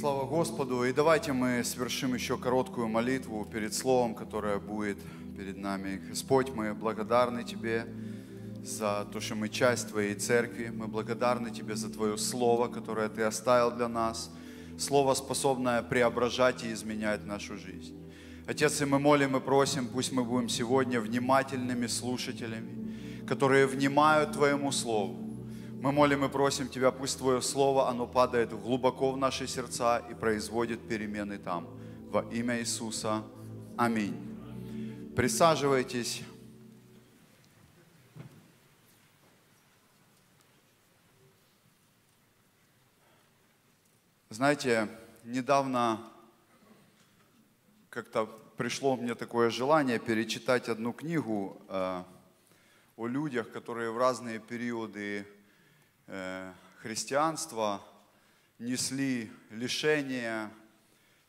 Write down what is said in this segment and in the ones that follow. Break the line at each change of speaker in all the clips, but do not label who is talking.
Слава Господу! И давайте мы совершим еще короткую молитву перед Словом, которое будет перед нами. Господь, мы благодарны Тебе за то, что мы часть Твоей Церкви. Мы благодарны Тебе за Твое Слово, которое Ты оставил для нас. Слово, способное преображать и изменять нашу жизнь. Отец, и мы молим и просим, пусть мы будем сегодня внимательными слушателями, которые внимают Твоему Слову, мы молим и просим Тебя, пусть Твое Слово, оно падает глубоко в наши сердца и производит перемены там. Во имя Иисуса. Аминь. Присаживайтесь. Знаете, недавно как-то пришло мне такое желание перечитать одну книгу э, о людях, которые в разные периоды Э, христианства несли лишения,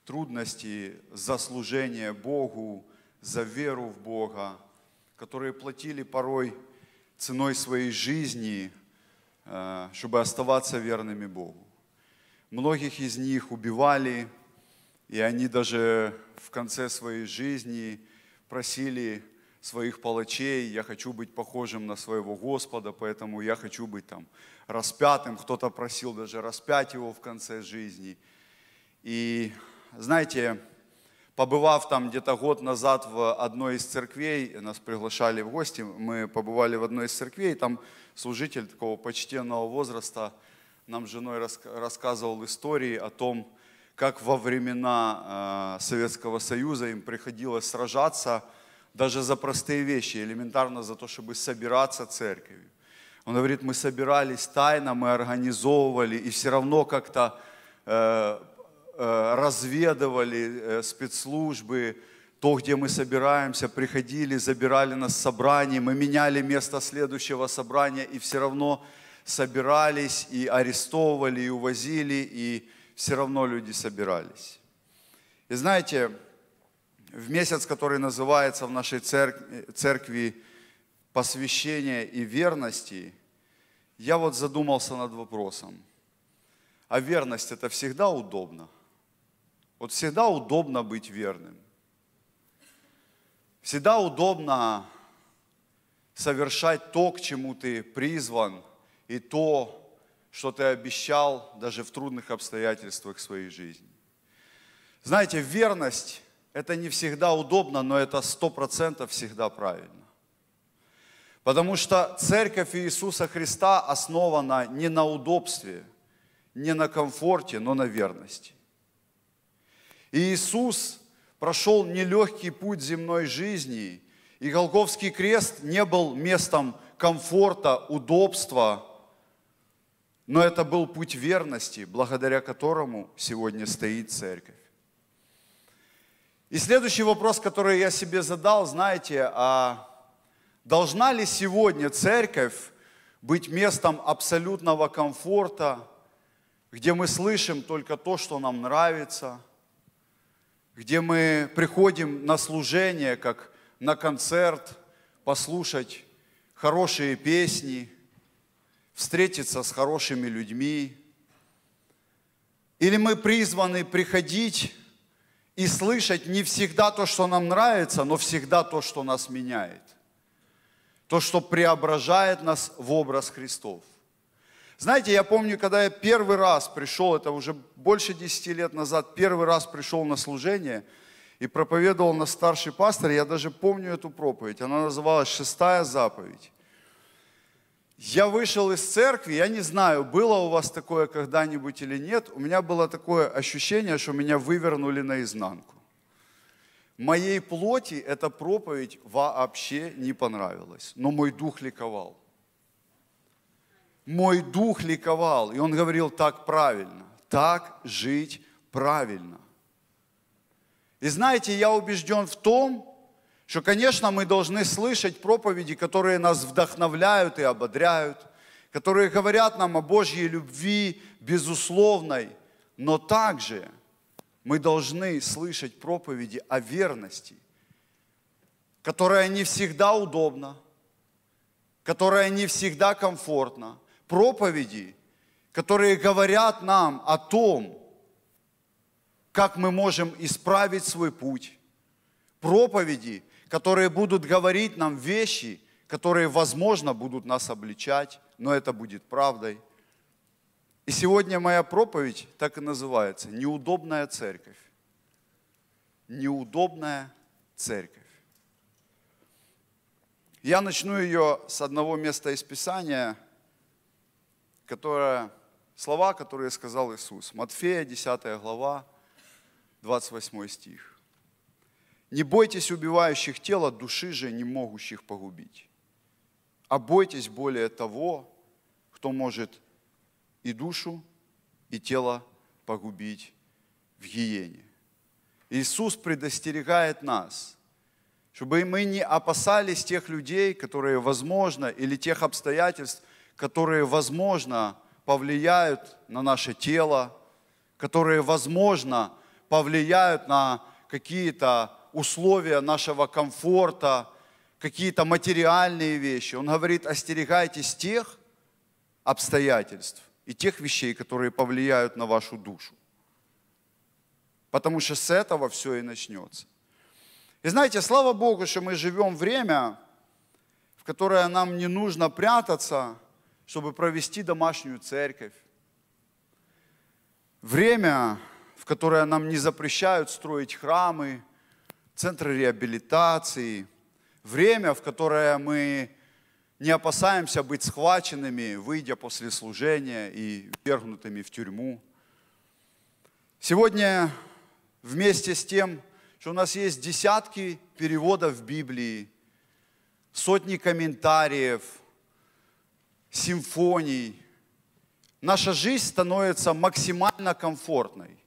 трудности за служение Богу, за веру в Бога, которые платили порой ценой своей жизни, э, чтобы оставаться верными Богу. Многих из них убивали, и они даже в конце своей жизни просили своих палачей, я хочу быть похожим на своего Господа, поэтому я хочу быть там распятым. Кто-то просил даже распять его в конце жизни. И знаете, побывав там где-то год назад в одной из церквей, нас приглашали в гости, мы побывали в одной из церквей, там служитель такого почтенного возраста нам с женой рассказывал истории о том, как во времена а, Советского Союза им приходилось сражаться – даже за простые вещи, элементарно за то, чтобы собираться церковью. Он говорит, мы собирались тайно, мы организовывали, и все равно как-то э, э, разведывали э, спецслужбы, то, где мы собираемся, приходили, забирали нас с собраний, мы меняли место следующего собрания, и все равно собирались, и арестовывали, и увозили, и все равно люди собирались. И знаете, в месяц, который называется в нашей церкви, церкви посвящения и верности, я вот задумался над вопросом. А верность это всегда удобно? Вот всегда удобно быть верным. Всегда удобно совершать то, к чему ты призван, и то, что ты обещал даже в трудных обстоятельствах своей жизни. Знаете, верность это не всегда удобно, но это сто процентов всегда правильно. Потому что церковь Иисуса Христа основана не на удобстве, не на комфорте, но на верности. И Иисус прошел нелегкий путь земной жизни, и Голговский крест не был местом комфорта, удобства, но это был путь верности, благодаря которому сегодня стоит церковь. И следующий вопрос, который я себе задал, знаете, а должна ли сегодня церковь быть местом абсолютного комфорта, где мы слышим только то, что нам нравится, где мы приходим на служение, как на концерт, послушать хорошие песни, встретиться с хорошими людьми. Или мы призваны приходить и слышать не всегда то, что нам нравится, но всегда то, что нас меняет. То, что преображает нас в образ Христов. Знаете, я помню, когда я первый раз пришел, это уже больше десяти лет назад, первый раз пришел на служение и проповедовал на старший пастор, я даже помню эту проповедь, она называлась «Шестая заповедь». Я вышел из церкви, я не знаю, было у вас такое когда-нибудь или нет, у меня было такое ощущение, что меня вывернули наизнанку. Моей плоти эта проповедь вообще не понравилась, но мой дух ликовал. Мой дух ликовал, и он говорил так правильно, так жить правильно. И знаете, я убежден в том, что, конечно, мы должны слышать проповеди, которые нас вдохновляют и ободряют, которые говорят нам о Божьей любви безусловной, но также мы должны слышать проповеди о верности, которая не всегда удобна, которая не всегда комфортна, проповеди, которые говорят нам о том, как мы можем исправить свой путь, проповеди – которые будут говорить нам вещи, которые, возможно, будут нас обличать, но это будет правдой. И сегодня моя проповедь так и называется «Неудобная церковь». Неудобная церковь. Я начну ее с одного места из Писания, которое, слова, которые сказал Иисус. Матфея, 10 глава, 28 стих. Не бойтесь убивающих тела, души же не могущих погубить. А бойтесь более того, кто может и душу, и тело погубить в гиене. Иисус предостерегает нас, чтобы мы не опасались тех людей, которые, возможно, или тех обстоятельств, которые, возможно, повлияют на наше тело, которые, возможно, повлияют на какие-то условия нашего комфорта, какие-то материальные вещи. Он говорит, остерегайтесь тех обстоятельств и тех вещей, которые повлияют на вашу душу. Потому что с этого все и начнется. И знаете, слава Богу, что мы живем время, в которое нам не нужно прятаться, чтобы провести домашнюю церковь. Время, в которое нам не запрещают строить храмы, центры реабилитации, время, в которое мы не опасаемся быть схваченными, выйдя после служения и вергнутыми в тюрьму. Сегодня вместе с тем, что у нас есть десятки переводов Библии, сотни комментариев, симфоний, наша жизнь становится максимально комфортной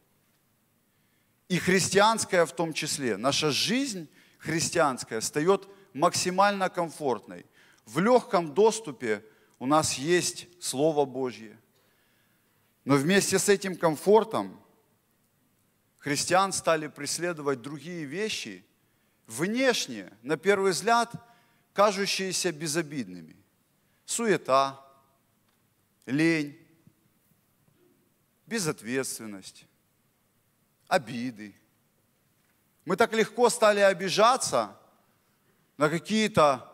и христианская в том числе. Наша жизнь христианская встает максимально комфортной. В легком доступе у нас есть Слово Божье. Но вместе с этим комфортом христиан стали преследовать другие вещи, внешне, на первый взгляд, кажущиеся безобидными. Суета, лень, безответственность, обиды. Мы так легко стали обижаться на какие-то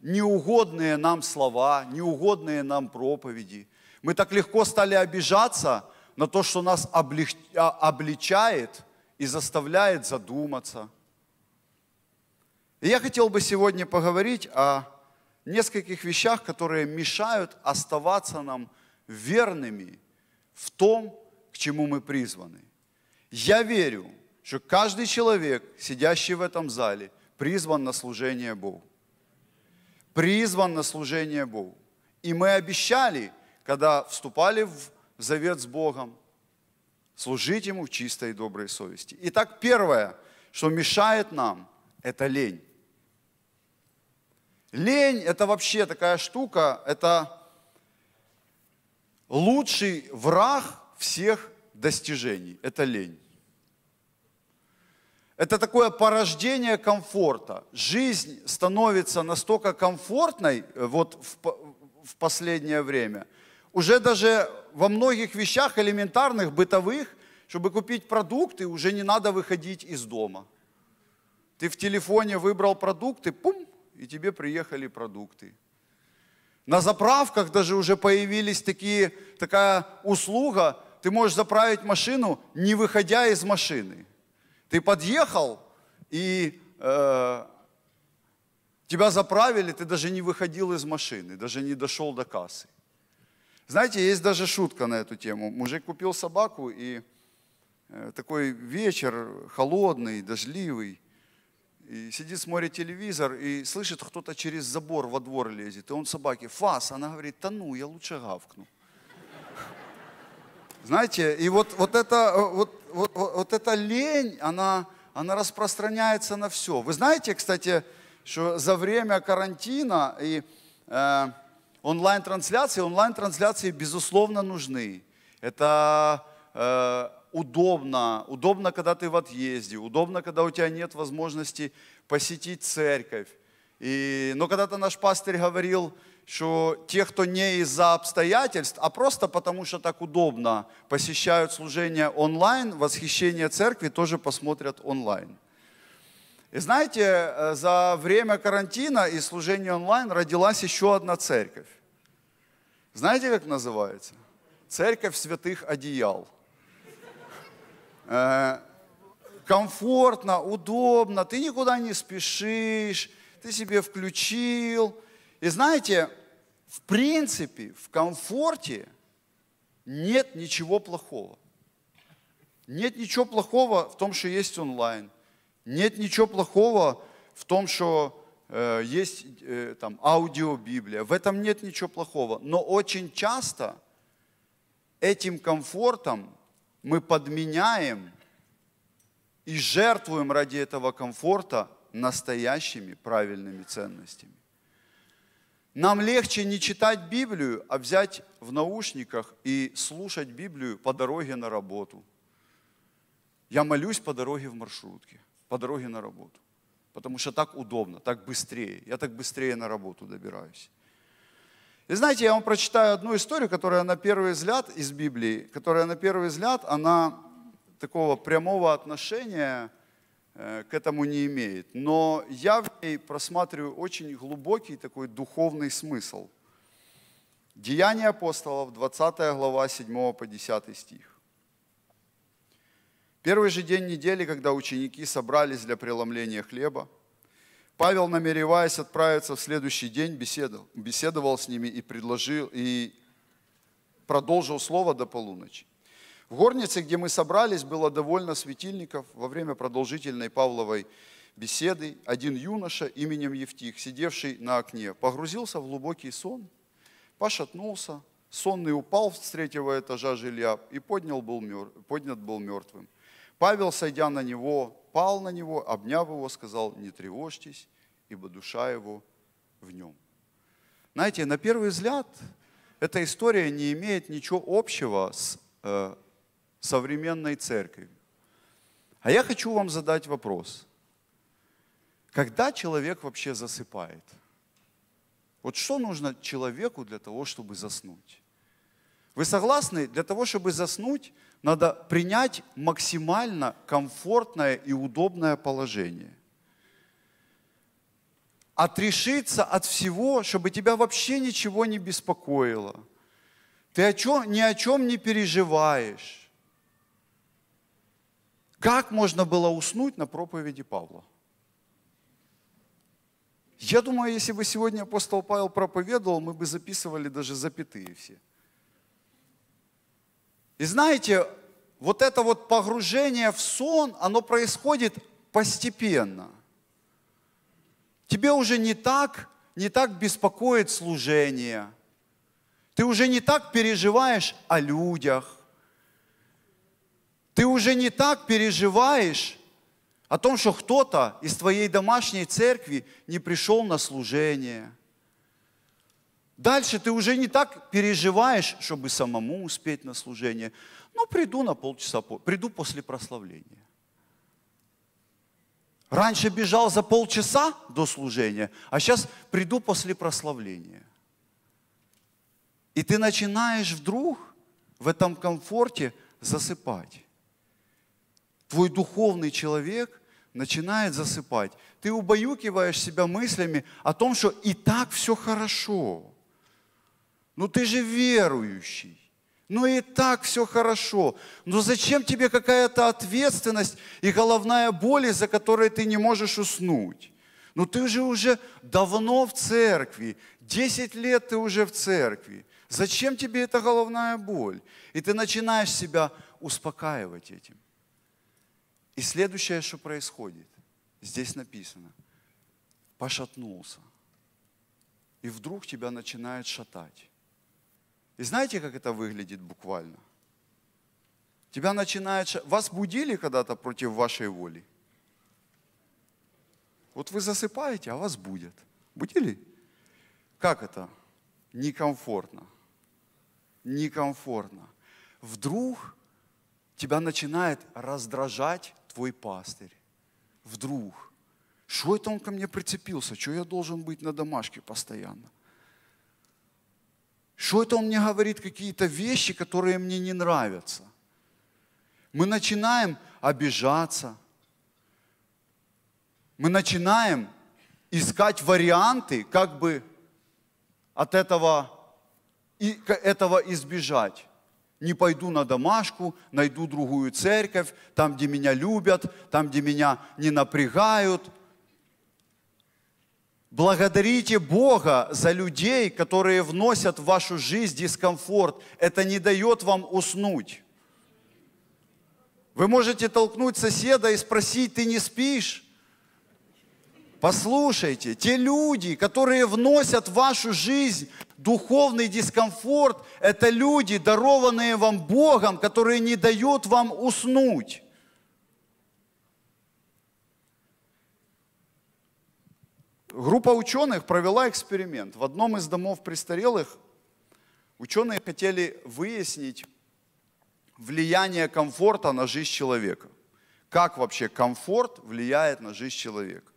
неугодные нам слова, неугодные нам проповеди. Мы так легко стали обижаться на то, что нас облег... А, обличает и заставляет задуматься. И я хотел бы сегодня поговорить о нескольких вещах, которые мешают оставаться нам верными в том, к чему мы призваны – я верю, что каждый человек, сидящий в этом зале, призван на служение Богу. Призван на служение Богу. И мы обещали, когда вступали в завет с Богом, служить Ему в чистой и доброй совести. Итак, первое, что мешает нам, это лень. Лень – это вообще такая штука, это лучший враг всех достижений. Это лень. Это такое порождение комфорта. Жизнь становится настолько комфортной э, вот в, в последнее время. Уже даже во многих вещах элементарных, бытовых, чтобы купить продукты, уже не надо выходить из дома. Ты в телефоне выбрал продукты, пум, и тебе приехали продукты. На заправках даже уже появились такие, такая услуга, ты можешь заправить машину, не выходя из машины. Ты подъехал, и э, тебя заправили, ты даже не выходил из машины, даже не дошел до кассы. Знаете, есть даже шутка на эту тему. Мужик купил собаку, и э, такой вечер холодный, дождливый, и сидит, смотрит телевизор, и слышит, кто-то через забор во двор лезет, и он собаке, фас, она говорит, да ну, я лучше гавкну. Знаете, и вот, вот, это, э, вот, вот, вот эта лень, она, она распространяется на все. Вы знаете, кстати, что за время карантина и э, онлайн-трансляции, онлайн-трансляции, безусловно, нужны. Это э, удобно, удобно, когда ты в отъезде, удобно, когда у тебя нет возможности посетить церковь. И, но когда-то наш пастырь говорил, что те, кто не из-за обстоятельств, а просто потому, что так удобно, посещают служение онлайн, восхищение церкви тоже посмотрят онлайн. И знаете, э, за время карантина и служения онлайн родилась еще одна церковь. Знаете, как называется? Церковь святых одеял. Э, комфортно, удобно, ты никуда не спешишь, ты себе включил – и знаете, в принципе, в комфорте нет ничего плохого. Нет ничего плохого в том, что есть онлайн. Нет ничего плохого в том, что э, есть э, там аудиобиблия. В этом нет ничего плохого. Но очень часто этим комфортом мы подменяем и жертвуем ради этого комфорта настоящими правильными ценностями. Нам легче не читать Библию, а взять в наушниках и слушать Библию по дороге на работу. Я молюсь по дороге в маршрутке, по дороге на работу. Потому что так удобно, так быстрее. Я так быстрее на работу добираюсь. И знаете, я вам прочитаю одну историю, которая на первый взгляд из Библии, которая на первый взгляд, она такого прямого отношения – Э, к этому не имеет. Но я в ней просматриваю очень глубокий такой духовный смысл. Деяния апостолов, 20 глава, 7 по 10 стих. Первый же день недели, когда ученики собрались для преломления хлеба, Павел, намереваясь отправиться в следующий день, беседовал, беседовал с ними и, предложил, и продолжил слово до полуночи. В горнице, где мы собрались, было довольно светильников. Во время продолжительной Павловой беседы один юноша именем Евтих, сидевший на окне, погрузился в глубокий сон, пошатнулся, сонный упал с третьего этажа жилья и поднял был, поднят был мертвым. Павел, сойдя на него, пал на него, обняв его, сказал, не тревожьтесь, ибо душа его в нем. Знаете, на первый взгляд эта история не имеет ничего общего с э, современной церковью. А я хочу вам задать вопрос. Когда человек вообще засыпает? Вот что нужно человеку для того, чтобы заснуть? Вы согласны? Для того, чтобы заснуть, надо принять максимально комфортное и удобное положение. Отрешиться от всего, чтобы тебя вообще ничего не беспокоило. Ты о чем, ни о чем не переживаешь. Как можно было уснуть на проповеди Павла? Я думаю, если бы сегодня апостол Павел проповедовал, мы бы записывали даже запятые все. И знаете, вот это вот погружение в сон, оно происходит постепенно. Тебе уже не так, не так беспокоит служение. Ты уже не так переживаешь о людях. Ты уже не так переживаешь о том, что кто-то из твоей домашней церкви не пришел на служение. Дальше ты уже не так переживаешь, чтобы самому успеть на служение. Ну, приду на полчаса, приду после прославления. Раньше бежал за полчаса до служения, а сейчас приду после прославления. И ты начинаешь вдруг в этом комфорте засыпать твой духовный человек начинает засыпать. Ты убаюкиваешь себя мыслями о том, что и так все хорошо. Ну ты же верующий. Ну и так все хорошо. Но ну, зачем тебе какая-то ответственность и головная боль, из-за которой ты не можешь уснуть? Ну ты же уже давно в церкви, Десять лет ты уже в церкви. Зачем тебе эта головная боль? И ты начинаешь себя успокаивать этим. И следующее, что происходит, здесь написано, пошатнулся. И вдруг тебя начинает шатать. И знаете, как это выглядит буквально? Тебя начинает... Ш... Вас будили когда-то против вашей воли? Вот вы засыпаете, а вас будет. Будили? Как это? Некомфортно. Некомфортно. Вдруг тебя начинает раздражать твой пастырь. Вдруг. Что это он ко мне прицепился? Что я должен быть на домашке постоянно? Что это он мне говорит какие-то вещи, которые мне не нравятся? Мы начинаем обижаться. Мы начинаем искать варианты, как бы от этого, и, этого избежать. Не пойду на домашку, найду другую церковь, там, где меня любят, там, где меня не напрягают. Благодарите Бога за людей, которые вносят в вашу жизнь дискомфорт. Это не дает вам уснуть. Вы можете толкнуть соседа и спросить, ты не спишь? Послушайте, те люди, которые вносят в вашу жизнь Духовный дискомфорт – это люди, дарованные вам Богом, которые не дают вам уснуть. Группа ученых провела эксперимент. В одном из домов престарелых ученые хотели выяснить влияние комфорта на жизнь человека. Как вообще комфорт влияет на жизнь человека.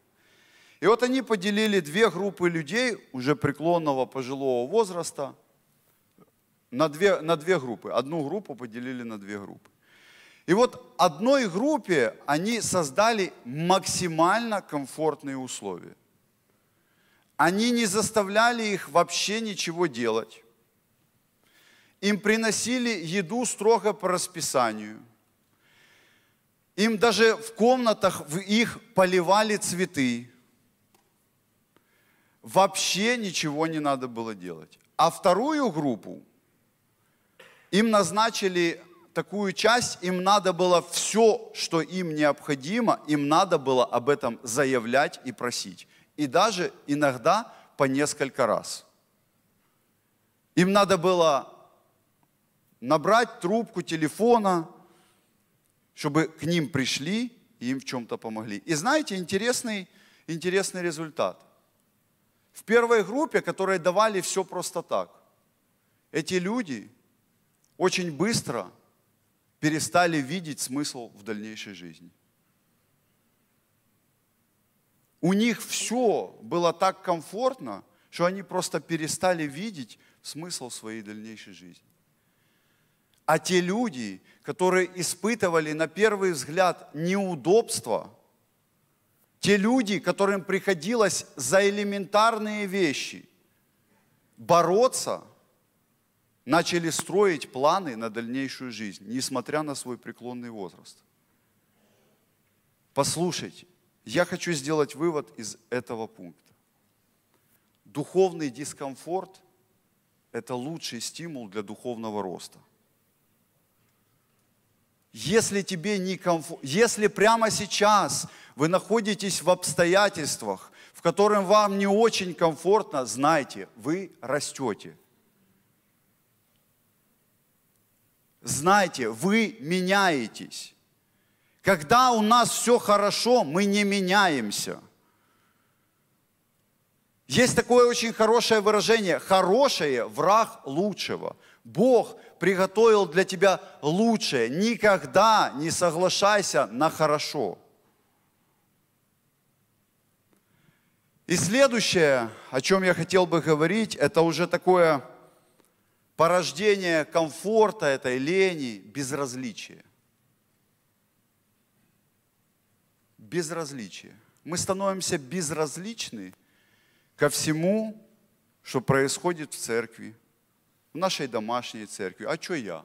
И вот они поделили две группы людей уже преклонного пожилого возраста на две, на две группы. Одну группу поделили на две группы. И вот одной группе они создали максимально комфортные условия. Они не заставляли их вообще ничего делать. Им приносили еду строго по расписанию. Им даже в комнатах в их поливали цветы вообще ничего не надо было делать. А вторую группу, им назначили такую часть, им надо было все, что им необходимо, им надо было об этом заявлять и просить. И даже иногда по несколько раз. Им надо было набрать трубку телефона, чтобы к ним пришли и им в чем-то помогли. И знаете, интересный, интересный результат. В первой группе, которые давали все просто так, эти люди очень быстро перестали видеть смысл в дальнейшей жизни. У них все было так комфортно, что они просто перестали видеть смысл своей дальнейшей жизни. А те люди, которые испытывали на первый взгляд неудобства – те люди, которым приходилось за элементарные вещи бороться, начали строить планы на дальнейшую жизнь, несмотря на свой преклонный возраст. Послушайте, я хочу сделать вывод из этого пункта. Духовный дискомфорт – это лучший стимул для духовного роста. Если тебе не комфорт, если прямо сейчас вы находитесь в обстоятельствах, в котором вам не очень комфортно, знайте, вы растете. Знайте, вы меняетесь. Когда у нас все хорошо, мы не меняемся. Есть такое очень хорошее выражение. Хорошее – враг лучшего. Бог приготовил для тебя лучшее. Никогда не соглашайся на хорошо. И следующее, о чем я хотел бы говорить, это уже такое порождение комфорта этой лени, безразличие. Безразличие. Мы становимся безразличны ко всему, что происходит в церкви, в нашей домашней церкви. А что я?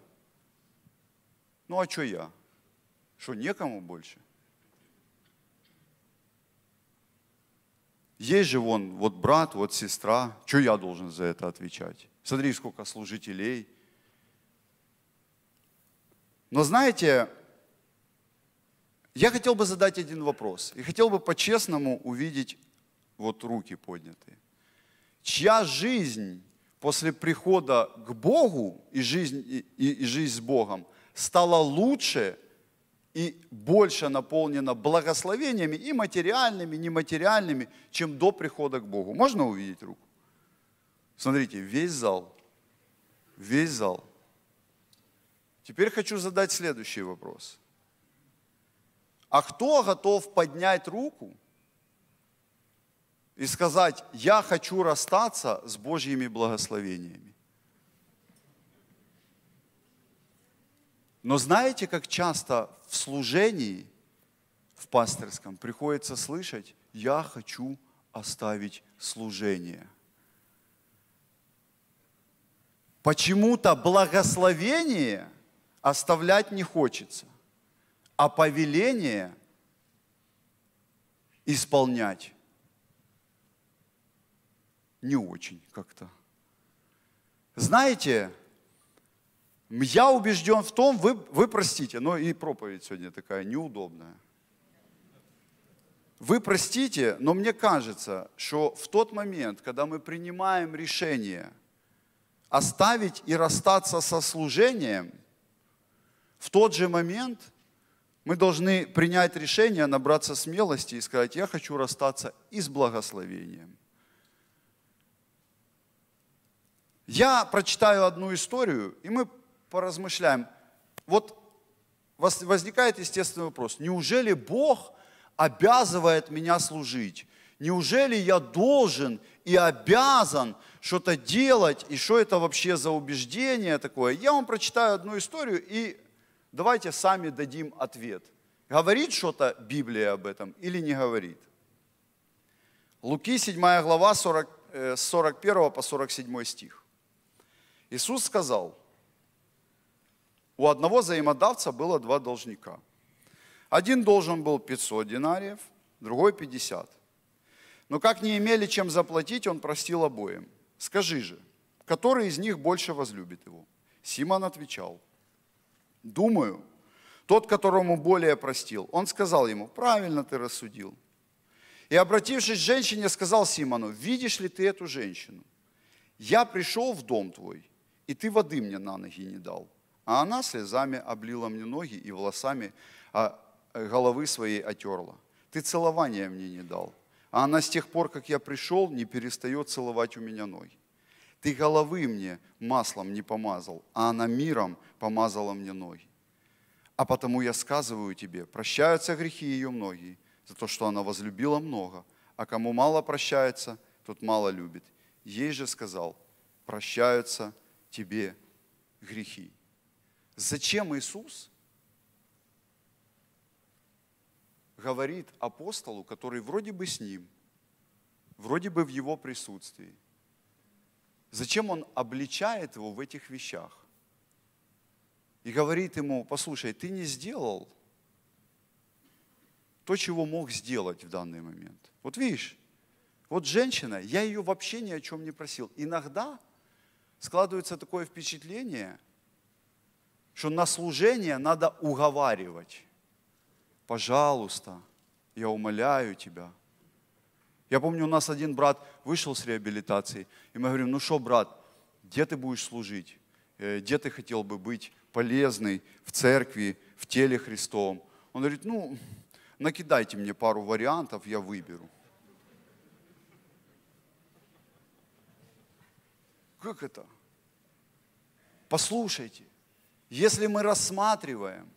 Ну а что я? Что некому больше? Есть же вон вот брат, вот сестра. Что я должен за это отвечать? Смотри, сколько служителей. Но знаете, я хотел бы задать один вопрос. И хотел бы по-честному увидеть вот руки поднятые. Чья жизнь после прихода к Богу и жизнь, и, и, жизнь с Богом стала лучше – и больше наполнена благословениями и материальными, и нематериальными, чем до прихода к Богу. Можно увидеть руку? Смотрите, весь зал, весь зал. Теперь хочу задать следующий вопрос. А кто готов поднять руку и сказать, я хочу расстаться с Божьими благословениями? Но знаете, как часто в служении, в пастырском приходится слышать, я хочу оставить служение. Почему-то благословение оставлять не хочется, а повеление исполнять не очень как-то. Знаете, я убежден в том, вы, вы простите, но и проповедь сегодня такая неудобная. Вы простите, но мне кажется, что в тот момент, когда мы принимаем решение оставить и расстаться со служением, в тот же момент мы должны принять решение, набраться смелости и сказать, я хочу расстаться и с благословением. Я прочитаю одну историю, и мы поразмышляем. Вот возникает естественный вопрос. Неужели Бог обязывает меня служить? Неужели я должен и обязан что-то делать? И что это вообще за убеждение такое? Я вам прочитаю одну историю и давайте сами дадим ответ. Говорит что-то Библия об этом или не говорит? Луки 7 глава 40, 41 э, по 47 стих. Иисус сказал – у одного взаимодавца было два должника. Один должен был 500 динариев, другой 50. Но как не имели чем заплатить, он простил обоим. Скажи же, который из них больше возлюбит его? Симон отвечал, думаю, тот, которому более простил. Он сказал ему, правильно ты рассудил. И обратившись к женщине, сказал Симону, видишь ли ты эту женщину? Я пришел в дом твой, и ты воды мне на ноги не дал, а она слезами облила мне ноги и волосами а э, головы своей отерла. Ты целования мне не дал. А она с тех пор, как я пришел, не перестает целовать у меня ноги. Ты головы мне маслом не помазал, а она миром помазала мне ноги. А потому я сказываю тебе, прощаются грехи ее многие, за то, что она возлюбила много, а кому мало прощается, тот мало любит. Ей же сказал, прощаются тебе грехи. Зачем Иисус говорит апостолу, который вроде бы с ним, вроде бы в его присутствии? Зачем он обличает его в этих вещах? И говорит ему, послушай, ты не сделал то, чего мог сделать в данный момент. Вот видишь, вот женщина, я ее вообще ни о чем не просил. Иногда складывается такое впечатление, что на служение надо уговаривать. Пожалуйста, я умоляю тебя. Я помню, у нас один брат вышел с реабилитации, и мы говорим, ну что, брат, где ты будешь служить? Э, где ты хотел бы быть полезный в церкви, в теле Христовом? Он говорит, ну, накидайте мне пару вариантов, я выберу. Как это? Послушайте. Если мы рассматриваем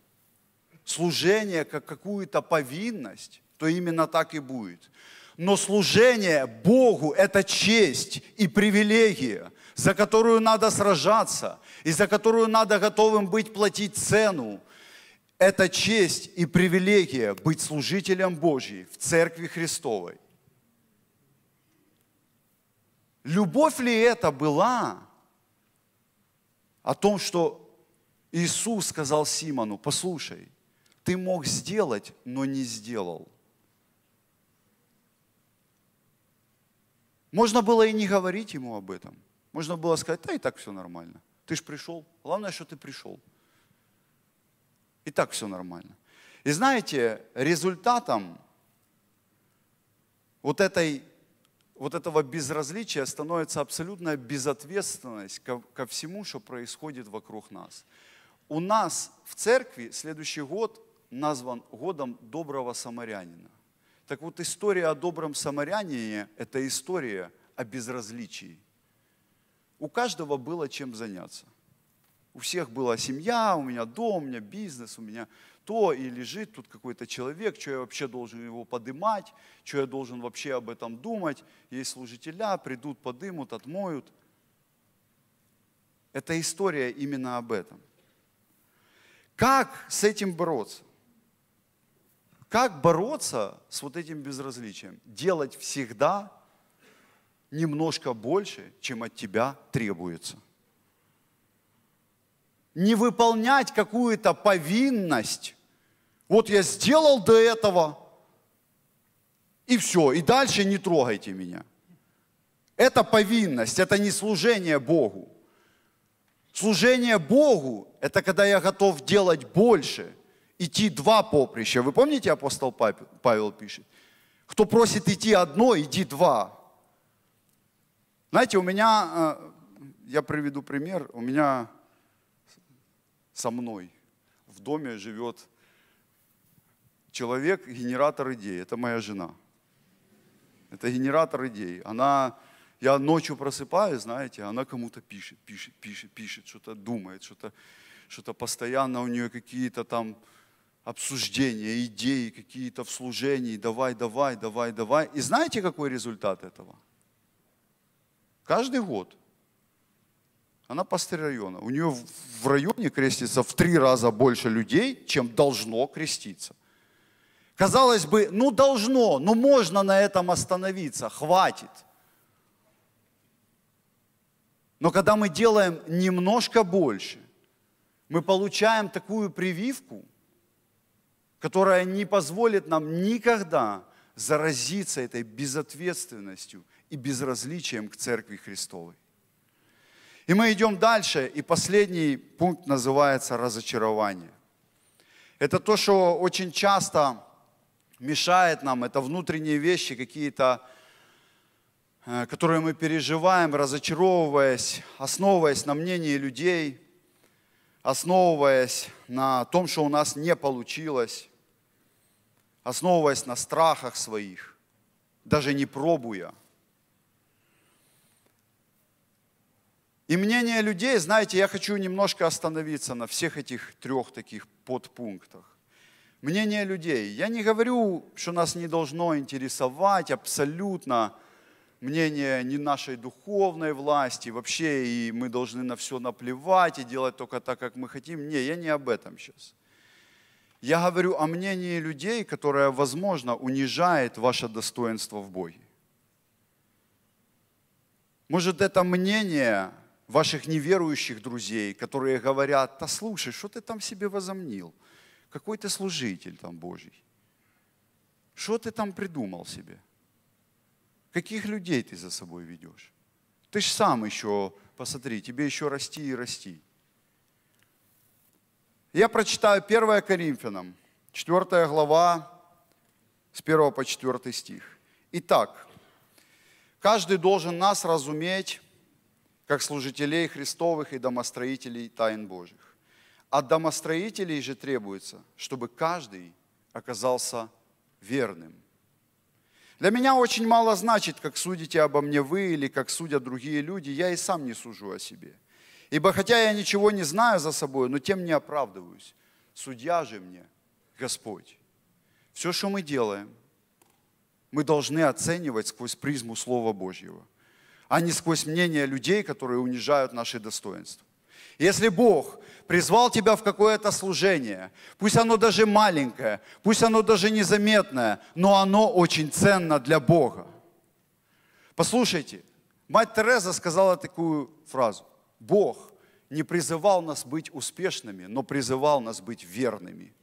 служение как какую-то повинность, то именно так и будет. Но служение Богу – это честь и привилегия, за которую надо сражаться, и за которую надо готовым быть платить цену. Это честь и привилегия быть служителем Божьей в Церкви Христовой. Любовь ли это была о том, что Иисус сказал Симону, послушай, ты мог сделать, но не сделал. Можно было и не говорить ему об этом. Можно было сказать, да и так все нормально. Ты же пришел. Главное, что ты пришел. И так все нормально. И знаете, результатом вот, этой, вот этого безразличия становится абсолютная безответственность ко, ко всему, что происходит вокруг нас. У нас в церкви следующий год назван годом доброго самарянина. Так вот, история о добром самарянине – это история о безразличии. У каждого было чем заняться. У всех была семья, у меня дом, у меня бизнес, у меня то, и лежит тут какой-то человек, что я вообще должен его подымать, что я должен вообще об этом думать. Есть служителя, придут, подымут, отмоют. Это история именно об этом. Как с этим бороться? Как бороться с вот этим безразличием? Делать всегда немножко больше, чем от тебя требуется. Не выполнять какую-то повинность. Вот я сделал до этого, и все, и дальше не трогайте меня. Это повинность, это не служение Богу. Служение Богу – это когда я готов делать больше, идти два поприща. Вы помните, апостол Павел пишет? Кто просит идти одно, иди два. Знаете, у меня, э, я приведу пример, у меня со мной в доме живет человек, генератор идей. Это моя жена. Это генератор идей. Она я ночью просыпаюсь, знаете, она кому-то пишет, пишет, пишет, пишет, что-то думает, что-то что постоянно у нее какие-то там обсуждения, идеи какие-то в служении, давай, давай, давай, давай. И знаете, какой результат этого? Каждый год она пастырь района. У нее в районе крестится в три раза больше людей, чем должно креститься. Казалось бы, ну должно, ну можно на этом остановиться, хватит – но когда мы делаем немножко больше, мы получаем такую прививку, которая не позволит нам никогда заразиться этой безответственностью и безразличием к Церкви Христовой. И мы идем дальше, и последний пункт называется разочарование. Это то, что очень часто мешает нам, это внутренние вещи какие-то, Э, которые мы переживаем, разочаровываясь, основываясь на мнении людей, основываясь на том, что у нас не получилось, основываясь на страхах своих, даже не пробуя. И мнение людей, знаете, я хочу немножко остановиться на всех этих трех таких подпунктах мнение людей. Я не говорю, что нас не должно интересовать абсолютно мнение не нашей духовной власти, вообще и мы должны на все наплевать и делать только так, как мы хотим. Не, я не об этом сейчас. Я говорю о мнении людей, которое, возможно, унижает ваше достоинство в Боге. Может, это мнение ваших неверующих друзей, которые говорят, да слушай, что ты там себе возомнил? Какой ты служитель там Божий? Что ты там придумал себе? Каких людей ты за собой ведешь? Ты же сам еще, посмотри, тебе еще расти и расти. Я прочитаю 1 Коринфянам, 4 глава, с 1 по 4 стих. Итак, каждый должен нас разуметь, как служителей Христовых и домостроителей тайн Божьих. От домостроителей же требуется, чтобы каждый оказался верным – для меня очень мало значит, как судите обо мне вы или как судят другие люди, я и сам не сужу о себе. Ибо хотя я ничего не знаю за собой, но тем не оправдываюсь. Судья же мне Господь. Все, что мы делаем, мы должны оценивать сквозь призму Слова Божьего, а не сквозь мнение людей, которые унижают наши достоинства. Если Бог призвал тебя в какое-то служение, пусть оно даже маленькое, пусть оно даже незаметное, но оно очень ценно для Бога. Послушайте, мать Тереза сказала такую фразу. Бог не призывал нас быть успешными, но призывал нас быть верными.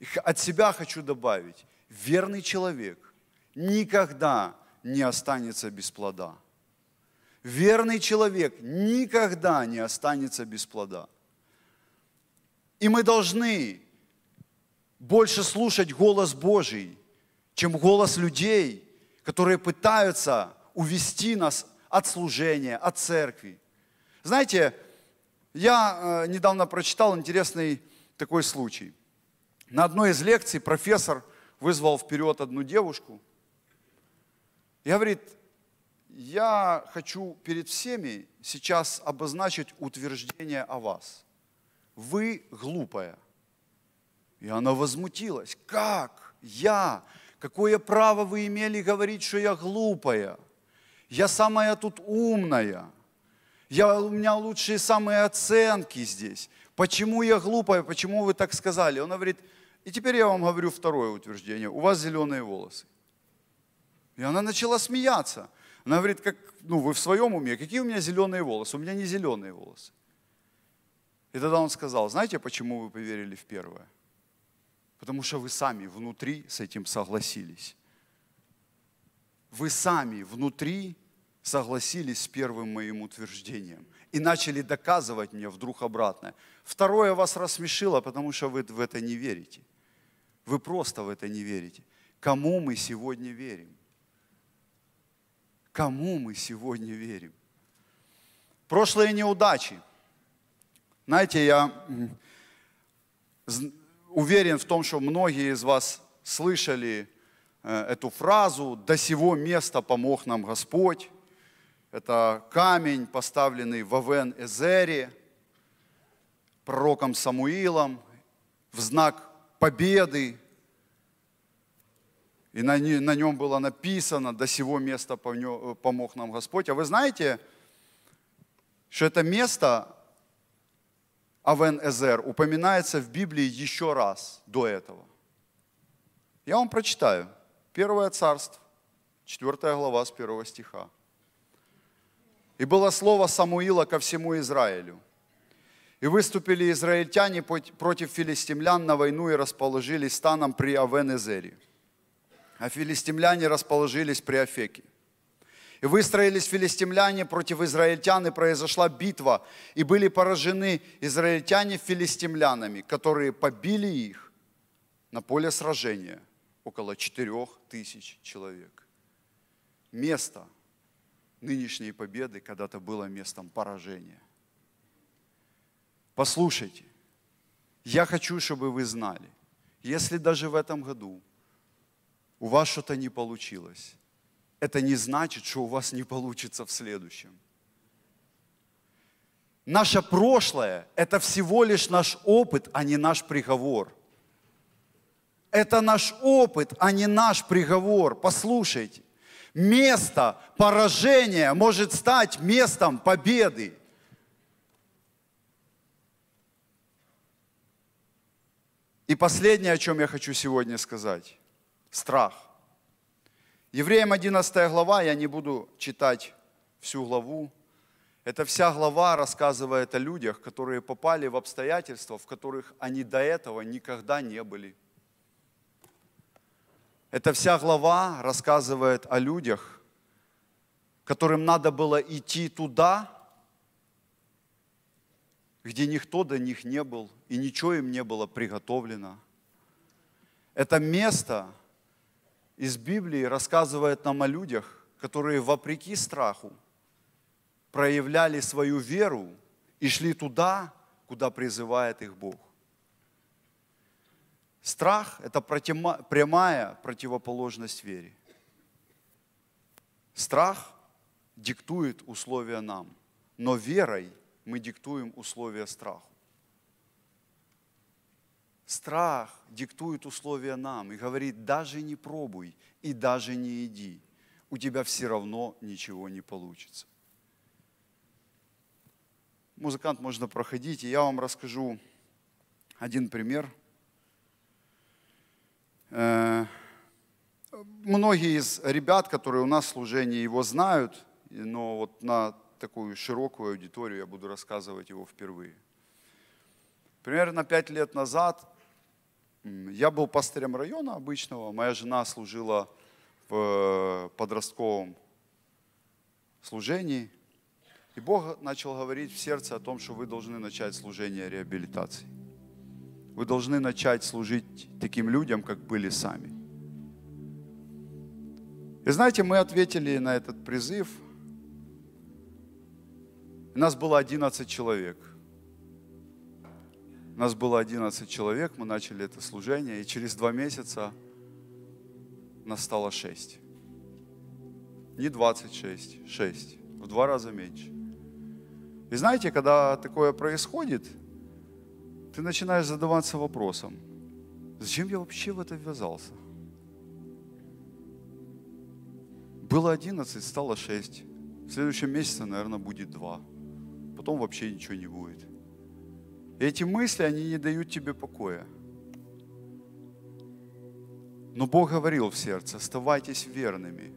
И от себя хочу добавить, верный человек никогда не останется без плода верный человек никогда не останется без плода. И мы должны больше слушать голос Божий, чем голос людей, которые пытаются увести нас от служения, от церкви. Знаете, я э, недавно прочитал интересный такой случай. На одной из лекций профессор вызвал вперед одну девушку. И говорит, я хочу перед всеми сейчас обозначить утверждение о вас. Вы глупая. И она возмутилась. Как? Я? Какое право вы имели говорить, что я глупая? Я самая тут умная. Я, у меня лучшие самые оценки здесь. Почему я глупая? Почему вы так сказали? Она говорит, и теперь я вам говорю второе утверждение. У вас зеленые волосы. И она начала смеяться. Она говорит, как, ну вы в своем уме, какие у меня зеленые волосы? У меня не зеленые волосы. И тогда он сказал, знаете, почему вы поверили в первое? Потому что вы сами внутри с этим согласились. Вы сами внутри согласились с первым моим утверждением и начали доказывать мне вдруг обратное. Второе вас рассмешило, потому что вы в это не верите. Вы просто в это не верите. Кому мы сегодня верим? кому мы сегодня верим. Прошлые неудачи. Знаете, я уверен в том, что многие из вас слышали э, эту фразу «До сего места помог нам Господь». Это камень, поставленный в Авен-Эзере пророком Самуилом в знак победы и на, на нем было написано, до сего места э, помог нам Господь. А вы знаете, что это место Авен Эзер упоминается в Библии еще раз до этого. Я вам прочитаю. Первое царство, 4 глава с 1 стиха. «И было слово Самуила ко всему Израилю. И выступили израильтяне против филистимлян на войну и расположились станом при Авен-Эзере а филистимляне расположились при Афеке. И выстроились филистимляне против израильтян, и произошла битва, и были поражены израильтяне филистимлянами, которые побили их на поле сражения около четырех тысяч человек. Место нынешней победы когда-то было местом поражения. Послушайте, я хочу, чтобы вы знали, если даже в этом году – у вас что-то не получилось, это не значит, что у вас не получится в следующем. Наше прошлое – это всего лишь наш опыт, а не наш приговор. Это наш опыт, а не наш приговор. Послушайте, место поражения может стать местом победы. И последнее, о чем я хочу сегодня сказать страх. Евреям 11 глава, я не буду читать всю главу. Эта вся глава рассказывает о людях, которые попали в обстоятельства, в которых они до этого никогда не были. Эта вся глава рассказывает о людях, которым надо было идти туда, где никто до них не был, и ничего им не было приготовлено. Это место – из Библии рассказывает нам о людях, которые вопреки страху проявляли свою веру и шли туда, куда призывает их Бог. Страх – это прямая противоположность вере. Страх диктует условия нам, но верой мы диктуем условия страху. Страх диктует условия нам и говорит, даже не пробуй и даже не иди, у тебя все равно ничего не получится. Музыкант можно проходить, и я вам расскажу один пример. Э, многие из ребят, которые у нас в служении его знают, но вот на такую широкую аудиторию я буду рассказывать его впервые. Примерно пять лет назад я был пастырем района обычного, моя жена служила в э, подростковом служении. И Бог начал говорить в сердце о том, что вы должны начать служение реабилитации. Вы должны начать служить таким людям, как были сами. И знаете, мы ответили на этот призыв. У нас было 11 человек. Нас было 11 человек, мы начали это служение, и через два месяца нас стало 6. Не 26, 6. В два раза меньше. И знаете, когда такое происходит, ты начинаешь задаваться вопросом, зачем я вообще в это ввязался? Было 11, стало 6. В следующем месяце, наверное, будет 2. Потом вообще ничего не будет эти мысли, они не дают тебе покоя. Но Бог говорил в сердце, оставайтесь верными.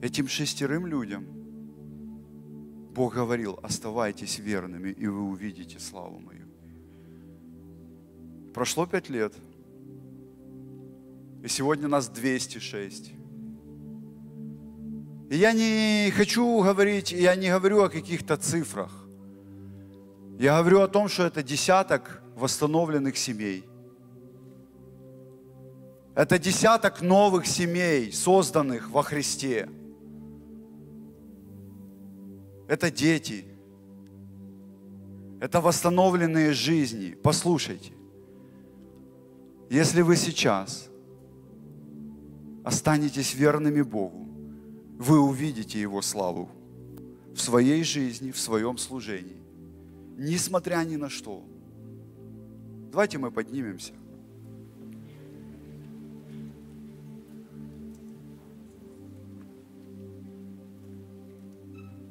Этим шестерым людям Бог говорил, оставайтесь верными, и вы увидите славу мою. Прошло пять лет, и сегодня нас 206. И я не хочу говорить, я не говорю о каких-то цифрах. Я говорю о том, что это десяток восстановленных семей. Это десяток новых семей, созданных во Христе. Это дети. Это восстановленные жизни. Послушайте, если вы сейчас останетесь верными Богу, вы увидите Его славу в своей жизни, в своем служении несмотря ни на что. Давайте мы поднимемся.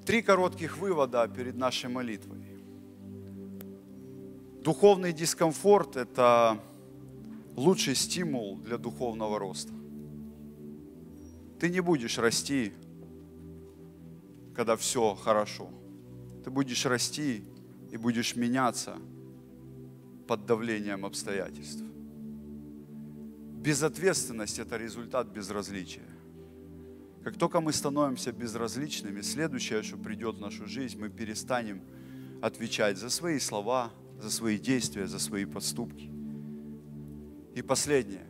Три коротких вывода перед нашей молитвой. Духовный дискомфорт – это лучший стимул для духовного роста. Ты не будешь расти, когда все хорошо. Ты будешь расти, и будешь меняться под давлением обстоятельств. Безответственность – это результат безразличия. Как только мы становимся безразличными, следующее, что придет в нашу жизнь, мы перестанем отвечать за свои слова, за свои действия, за свои поступки. И последнее.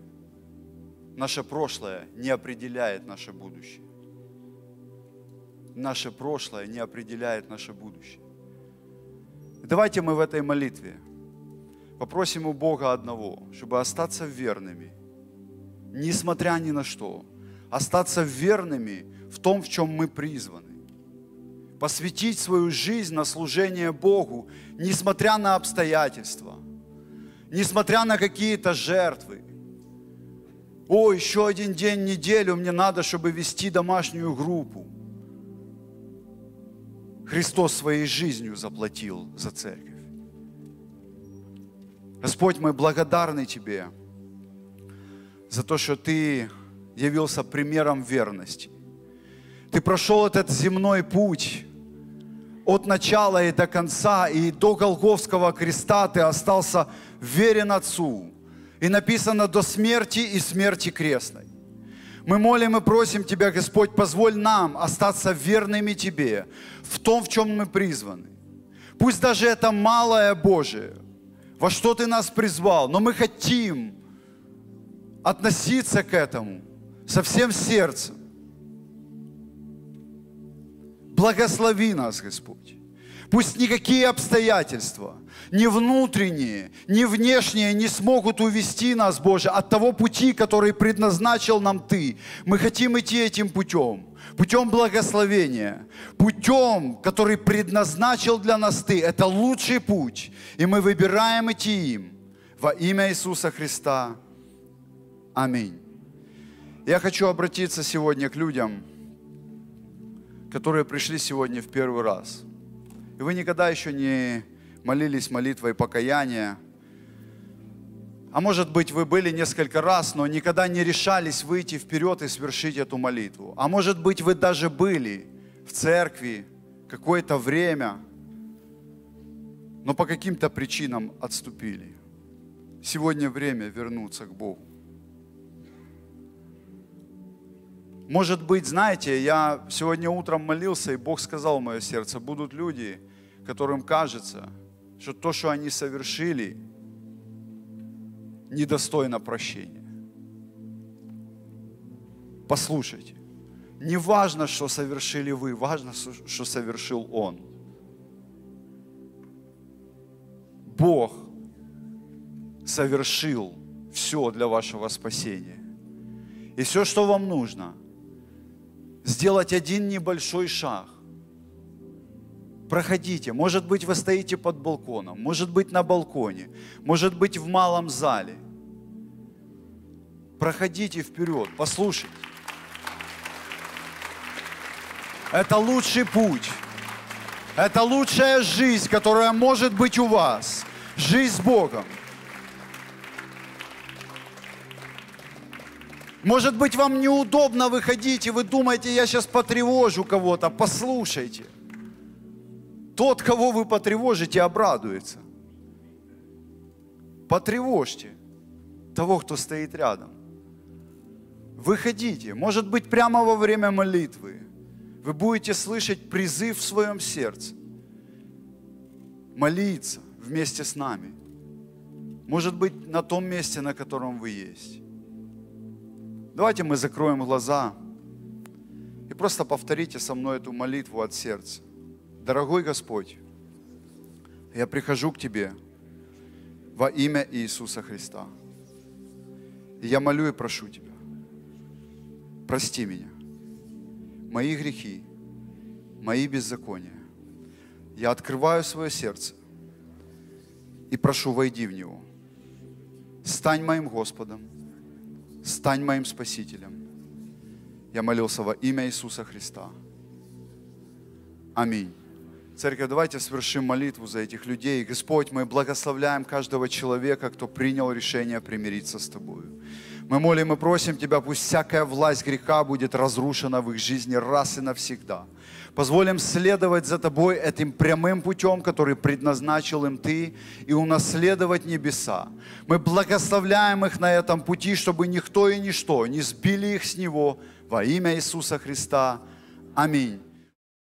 Наше прошлое не определяет наше будущее. Наше прошлое не определяет наше будущее. Давайте мы в этой молитве попросим у Бога одного, чтобы остаться верными, несмотря ни на что, остаться верными в том, в чем мы призваны, посвятить свою жизнь на служение Богу, несмотря на обстоятельства, несмотря на какие-то жертвы. О, еще один день в неделю мне надо, чтобы вести домашнюю группу. Христос своей жизнью заплатил за церковь. Господь, мы благодарны Тебе за то, что Ты явился примером верности. Ты прошел этот земной путь от начала и до конца, и до Голговского креста ты остался верен Отцу. И написано до смерти и смерти крестной. Мы молим и просим Тебя, Господь, позволь нам остаться верными Тебе в том, в чем мы призваны. Пусть даже это малое Божие, во что Ты нас призвал, но мы хотим относиться к этому со всем сердцем. Благослови нас, Господь. Пусть никакие обстоятельства, ни внутренние, ни внешние не смогут увести нас, Боже, от того пути, который предназначил нам Ты. Мы хотим идти этим путем, путем благословения, путем, который предназначил для нас Ты. Это лучший путь, и мы выбираем идти им во имя Иисуса Христа. Аминь. Я хочу обратиться сегодня к людям, которые пришли сегодня в первый раз – и вы никогда еще не молились молитвой покаяния, а может быть, вы были несколько раз, но никогда не решались выйти вперед и совершить эту молитву. А может быть, вы даже были в церкви какое-то время, но по каким-то причинам отступили. Сегодня время вернуться к Богу. Может быть, знаете, я сегодня утром молился, и Бог сказал в мое сердце, будут люди, которым кажется, что то, что они совершили, недостойно прощения. Послушайте, не важно, что совершили вы, важно, что совершил Он. Бог совершил все для вашего спасения. И все, что вам нужно – сделать один небольшой шаг. Проходите. Может быть, вы стоите под балконом, может быть, на балконе, может быть, в малом зале. Проходите вперед, послушайте. Это лучший путь. Это лучшая жизнь, которая может быть у вас. Жизнь с Богом. Может быть, вам неудобно выходить, и вы думаете, я сейчас потревожу кого-то. Послушайте. Тот, кого вы потревожите, обрадуется. Потревожьте того, кто стоит рядом. Выходите, может быть, прямо во время молитвы. Вы будете слышать призыв в своем сердце. Молиться вместе с нами. Может быть, на том месте, на котором вы есть. Давайте мы закроем глаза и просто повторите со мной эту молитву от сердца. Дорогой Господь, я прихожу к Тебе во имя Иисуса Христа. И я молю и прошу Тебя, прости меня, мои грехи, мои беззакония. Я открываю свое сердце и прошу, войди в него. Стань моим Господом стань моим спасителем. Я молился во имя Иисуса Христа. Аминь. Церковь, давайте совершим молитву за этих людей. Господь, мы благословляем каждого человека, кто принял решение примириться с Тобою. Мы молим и просим Тебя, пусть всякая власть греха будет разрушена в их жизни раз и навсегда – Позволим следовать за Тобой этим прямым путем, который предназначил им Ты, и унаследовать небеса. Мы благословляем их на этом пути, чтобы никто и ничто не сбили их с него во имя Иисуса Христа. Аминь.